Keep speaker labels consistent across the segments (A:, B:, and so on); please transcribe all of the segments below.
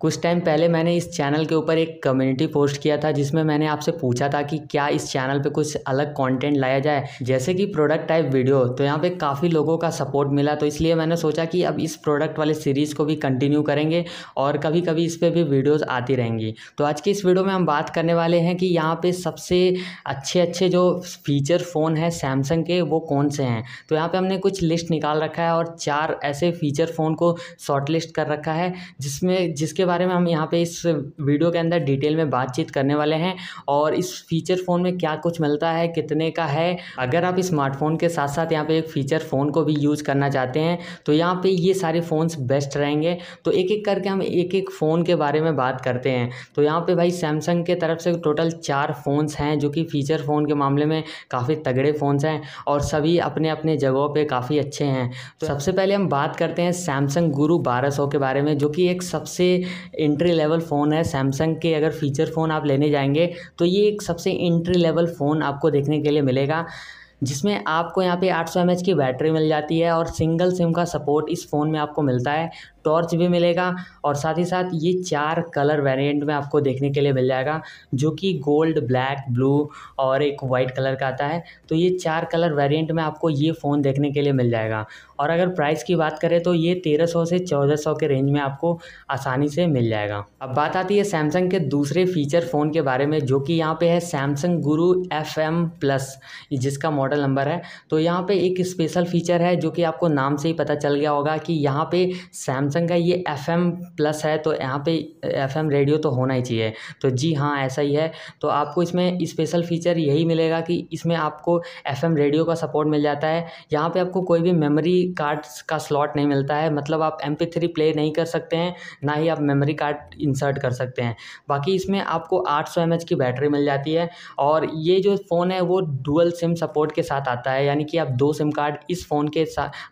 A: कुछ टाइम पहले मैंने इस चैनल के ऊपर एक कम्युनिटी पोस्ट किया था जिसमें मैंने आपसे पूछा था कि क्या इस चैनल पे कुछ अलग कंटेंट लाया जाए जैसे कि प्रोडक्ट टाइप वीडियो तो यहाँ पे काफ़ी लोगों का सपोर्ट मिला तो इसलिए मैंने सोचा कि अब इस प्रोडक्ट वाले सीरीज़ को भी कंटिन्यू करेंगे और कभी कभी इस पर भी वीडियोज़ आती रहेंगी तो आज की इस वीडियो में हम बात करने वाले हैं कि यहाँ पर सबसे अच्छे अच्छे जो फीचर फ़ोन हैं सैमसंग के वो कौन से हैं तो यहाँ पर हमने कुछ लिस्ट निकाल रखा है और चार ऐसे फीचर फ़ोन को शॉर्ट लिस्ट कर रखा है जिसमें जिसके बारे में हम यहाँ पे इस वीडियो के अंदर डिटेल में बातचीत करने वाले हैं और इस फीचर फ़ोन में क्या कुछ मिलता है कितने का है अगर आप स्मार्टफोन के साथ साथ यहाँ पे एक फ़ीचर फ़ोन को भी यूज़ करना चाहते हैं तो यहाँ पे ये सारे फ़ोन्स बेस्ट रहेंगे तो एक एक करके हम एक एक फ़ोन के बारे में बात करते हैं तो यहाँ पर भाई सैमसंग के तरफ से टोटल चार फ़ोन्स हैं जो कि फ़ीचर फ़ोन के मामले में काफ़ी तगड़े फ़ोन्स हैं और सभी अपने अपने जगहों पर काफ़ी अच्छे हैं तो सबसे पहले हम बात करते हैं सैमसंग गुरु बारह के बारे में जो कि एक सबसे इंट्री लेवल फ़ोन है सैमसंग के अगर फ़ीचर फ़ोन आप लेने जाएंगे तो ये एक सबसे इंट्री लेवल फ़ोन आपको देखने के लिए मिलेगा जिसमें आपको यहाँ पे 800 सौ की बैटरी मिल जाती है और सिंगल सिम का सपोर्ट इस फ़ोन में आपको मिलता है टॉर्च भी मिलेगा और साथ ही साथ ये चार कलर वेरिएंट में आपको देखने के लिए मिल जाएगा जो कि गोल्ड ब्लैक ब्लू और एक वाइट कलर का आता है तो ये चार कलर वेरिएंट में आपको ये फ़ोन देखने के लिए मिल जाएगा और अगर प्राइस की बात करें तो ये तेरह सौ से चौदह सौ के रेंज में आपको आसानी से मिल जाएगा अब बात आती है सैमसंग के दूसरे फीचर फ़ोन के बारे में जो कि यहाँ पर है Samsung Guru F M plus जिसका मॉडल नंबर है तो यहाँ पर एक स्पेशल फीचर है जो कि आपको नाम से ही पता चल गया होगा कि यहाँ पर सैमसंग सैमसंग का ये एफ एम प्लस है तो यहाँ पे एफ एम रेडियो तो होना ही चाहिए तो जी हाँ ऐसा ही है तो आपको इसमें स्पेशल फीचर यही मिलेगा कि इसमें आपको एफ एम रेडियो का सपोर्ट मिल जाता है यहाँ पे आपको कोई भी मेमोरी कार्ड का स्लॉट नहीं मिलता है मतलब आप एम थ्री प्ले नहीं कर सकते हैं ना ही आप मेमोरी कार्ड इंसर्ट कर सकते हैं बाकी इसमें आपको आठ सौ एम एच की बैटरी मिल जाती है और ये जो फ़ोन है वो डुअल सिम सपोर्ट के साथ आता है यानी कि आप दो सिम कार्ड इस फ़ोन के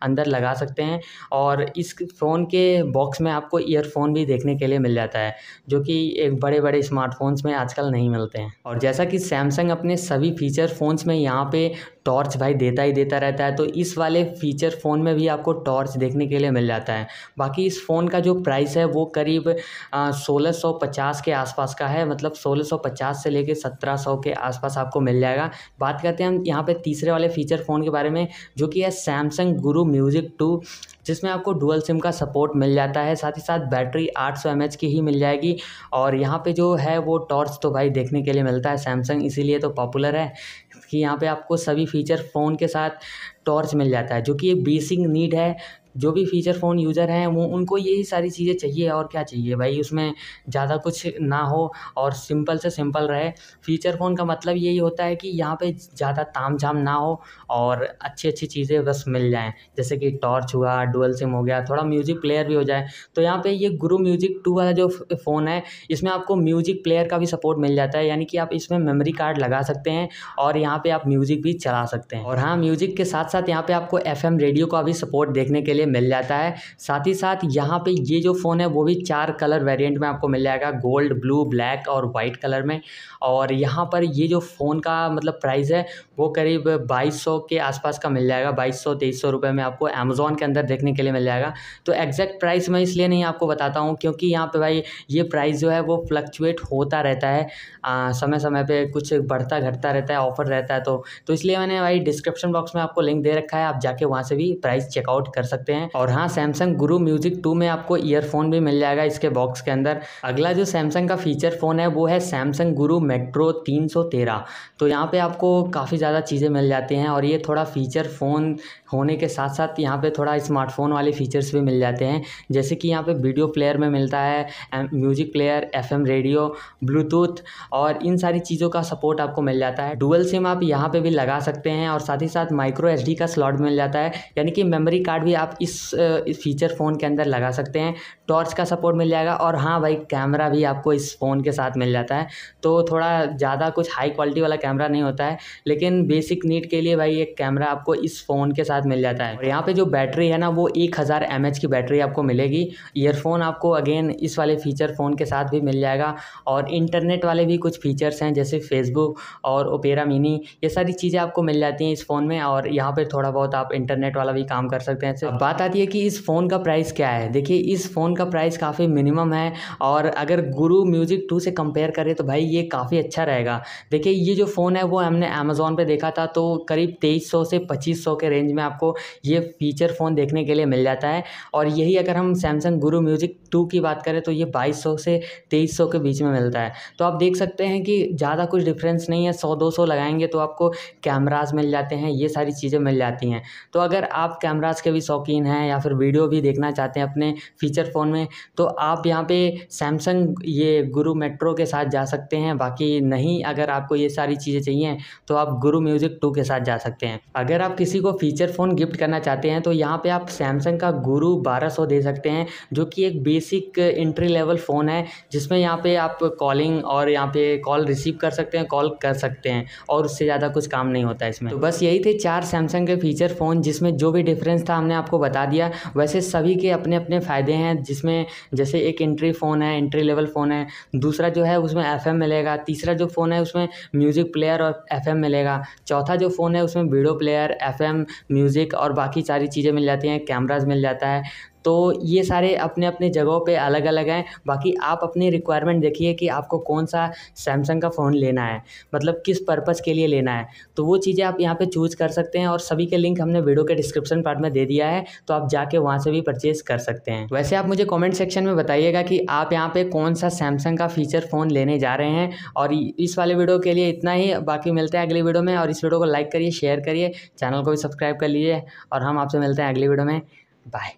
A: अंदर लगा सकते हैं और इस फ़ोन के बॉक्स में आपको ईयरफोन भी देखने के लिए मिल जाता है जो कि एक बड़े बड़े स्मार्टफोन्स में आजकल नहीं मिलते हैं और जैसा कि सैमसंग अपने सभी फीचर फ़ोन्स में यहाँ पे टॉर्च भाई देता ही देता रहता है तो इस वाले फ़ीचर फ़ोन में भी आपको टॉर्च देखने के लिए मिल जाता है बाकी इस फ़ोन का जो प्राइस है वो करीब सोलह सौ पचास के आसपास का है मतलब सोलह सौ पचास से लेकर सत्रह सौ के आसपास आपको मिल जाएगा बात करते हैं हम यहाँ पे तीसरे वाले फ़ीचर फ़ोन के बारे में जो कि है सैमसंग गुरु म्यूज़िक टू जिसमें आपको डुअल सिम का सपोर्ट मिल जाता है साथ ही साथ बैटरी 800 सौ की ही मिल जाएगी और यहाँ पे जो है वो टॉर्च तो भाई देखने के लिए मिलता है सैमसंग इसीलिए तो पॉपुलर है कि यहाँ पे आपको सभी फीचर फ़ोन के साथ टॉर्च मिल जाता है जो कि एक बेसिक नीड है जो भी फ़ीचर फ़ोन यूज़र हैं वो उनको यही सारी चीज़ें चाहिए और क्या चाहिए भाई उसमें ज़्यादा कुछ ना हो और सिंपल से सिंपल रहे फ़ीचर फ़ोन का मतलब यही होता है कि यहाँ पे ज़्यादा ताम झाम ना हो और अच्छी अच्छी चीज़ें बस मिल जाएँ जैसे कि टॉर्च हुआ डुअल सिम हो गया थोड़ा म्यूज़िक प्लेयर भी हो जाए तो यहाँ पर ये गुरु म्यूज़िक टू वाला जो फ़ोन है इसमें आपको म्यूज़िक प्लेयर का भी सपोर्ट मिल जाता है यानी कि आप इसमें मेमरी कार्ड लगा सकते हैं और यहाँ पर आप म्यूज़िक भी चला सकते हैं और हाँ म्यूज़िक के साथ साथ साथ यहाँ पे आपको एफएम रेडियो का भी सपोर्ट देखने के लिए मिल जाता है साथ ही साथ यहाँ पे ये जो फ़ोन है वो भी चार कलर वेरिएंट में आपको मिल जाएगा गोल्ड ब्लू ब्लैक और वाइट कलर में और यहाँ पर ये जो फ़ोन का मतलब प्राइस है वो करीब बाईस के आसपास का मिल जाएगा बाईस सौ तेईस सौ रुपये में आपको अमेज़ोन के अंदर देखने के लिए मिल जाएगा तो एग्जैक्ट प्राइस मैं इसलिए नहीं आपको बताता हूँ क्योंकि यहाँ पर भाई ये प्राइस जो है वो फ्लक्चुएट होता रहता है आ, समय समय पर कुछ बढ़ता घटता रहता है ऑफर रहता है तो, तो इसलिए मैंने भाई डिस्क्रिप्शन बॉक्स में आपको लिंक दे रखा है आप जाके वहाँ से भी प्राइस चेकआउट कर सकते हैं और हाँ सैमसंग गुरु म्यूजिक टू में आपको ईयरफोन भी मिल जाएगा इसके बॉक्स के अंदर अगला जो सैमसंग का फीचर फ़ोन है वो है सैमसंग गुरु मेट्रो तीन तो यहाँ पर आपको काफ़ी ज़्यादा चीज़ें मिल जाती हैं और ये थोड़ा फीचर फ़ोन होने के साथ साथ यहाँ पर थोड़ा स्मार्टफोन वाले फीचर्स भी मिल जाते हैं जैसे कि यहाँ पर वीडियो प्लेयर में मिलता है music player F radio Bluetooth और इन सारी चीज़ों का सपोर्ट आपको मिल जाता है डुअल सिम आप यहाँ पे भी लगा सकते हैं और साथ ही साथ माइक्रो एच का स्लॉट मिल जाता है यानी कि मेमोरी कार्ड भी आप इस, इस फीचर फ़ोन के अंदर लगा सकते हैं टॉर्च का सपोर्ट मिल जाएगा और हाँ भाई कैमरा भी आपको इस फ़ोन के साथ मिल जाता है तो थोड़ा ज़्यादा कुछ हाई क्वालिटी वाला कैमरा नहीं होता है लेकिन बेसिक नीड के लिए भाई एक कैमरा आपको इस फ़ोन के साथ मिल जाता है और यहाँ पर जो बैटरी है ना वो एक हज़ार की बैटरी आपको मिलेगी ईयरफोन आपको अगेन इस वाले फ़ीचर फ़ोन के साथ भी मिल जाएगा और इंटरनेट वाले भी कुछ फ़ीचर्स हैं जैसे फेसबुक और ओपेरा मिनी ये सारी चीज़ें आपको मिल जाती हैं इस फ़ोन में और यहाँ पर थोड़ा बहुत आप इंटरनेट वाला भी काम कर सकते हैं अब हाँ। बात आती है कि इस फ़ोन का प्राइस क्या है देखिए इस फ़ोन का प्राइस काफ़ी मिनिमम है और अगर गुरु म्यूज़िक टू से कंपेयर करें तो भाई ये काफ़ी अच्छा रहेगा देखिए ये जो फ़ोन है वो हमने अमेज़ोन पर देखा था तो करीब तेईस से पच्चीस के रेंज में आपको ये फीचर फ़ोन देखने के लिए मिल जाता है और यही अगर हम सैमसंग गुरु म्यूज़िक टू की बात करें तो ये बाईस से तेईस के बीच में मिलता है तो आप देख सकते हैं कि ज़्यादा कुछ डिफरेंस नहीं है सौ दो लगाएंगे तो आपको कैमराज मिल जाते हैं ये सारी चीज़ें मिल जाती हैं तो अगर आप कैमराज के भी शौकीन हैं या फिर वीडियो भी देखना चाहते हैं अपने फीचर फ़ोन में तो आप यहाँ पे सैमसंग ये गुरु मेट्रो के साथ जा सकते हैं बाकी नहीं अगर आपको ये सारी चीज़ें चाहिए तो आप गुरु म्यूज़िक टू के साथ जा सकते हैं अगर आप किसी को फ़ीचर फ़ोन गिफ्ट करना चाहते हैं तो यहाँ पर आप सैमसंग का गुरु बारह दे सकते हैं जो कि एक बेसिक इंट्री लेवल फ़ोन है जिसमें यहाँ पर आप कॉलिंग और यहाँ पर कॉल रिसीव कर सकते हैं कॉल कर सकते हैं और उससे ज़्यादा कुछ काम नहीं होता है इसमें तो बस यही थे चार सैमसंग सैमसंग के फीचर फ़ोन जिसमें जो भी डिफरेंस था हमने आपको बता दिया वैसे सभी के अपने अपने फ़ायदे हैं जिसमें जैसे एक एंट्री फ़ोन है एंट्री लेवल फ़ोन है दूसरा जो है उसमें एफ मिलेगा तीसरा जो फ़ोन है उसमें म्यूज़िक प्लेयर और एफ मिलेगा चौथा जो फ़ोन है उसमें वीडियो प्लेयर एफ म्यूज़िक और बाकी सारी चीज़ें मिल जाती हैं कैमराज मिल जाता है तो ये सारे अपने अपने जगहों पे अलग अलग हैं बाकी आप अपनी रिक्वायरमेंट देखिए कि आपको कौन सा सैमसंग का फ़ोन लेना है मतलब किस पर्पज़ के लिए लेना है तो वो चीज़ें आप यहाँ पे चूज़ कर सकते हैं और सभी के लिंक हमने वीडियो के डिस्क्रिप्शन पार्ट में दे दिया है तो आप जाके वहाँ से भी परचेज़ कर सकते हैं वैसे आप मुझे कॉमेंट सेक्शन में बताइएगा कि आप यहाँ पर कौन सा सैमसंग का फ़ीचर फ़ोन लेने जा रहे हैं और इस वाले वीडियो के लिए इतना ही बाकी मिलते हैं अगले वीडियो में और इस वीडियो को लाइक करिए शेयर करिए चैनल को भी सब्सक्राइब कर लीजिए और हम आपसे मिलते हैं अगले वीडियो में बाय